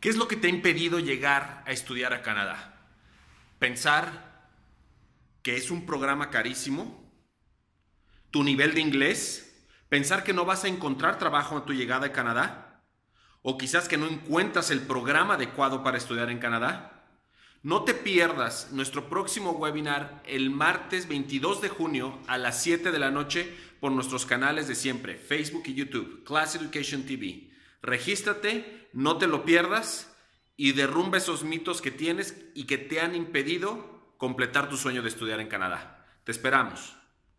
¿Qué es lo que te ha impedido llegar a estudiar a Canadá? Pensar que es un programa carísimo, tu nivel de inglés, pensar que no vas a encontrar trabajo a tu llegada a Canadá, o quizás que no encuentras el programa adecuado para estudiar en Canadá. No te pierdas nuestro próximo webinar el martes 22 de junio a las 7 de la noche por nuestros canales de siempre, Facebook y YouTube, Class Education TV. Regístrate, no te lo pierdas y derrumba esos mitos que tienes y que te han impedido completar tu sueño de estudiar en Canadá. Te esperamos.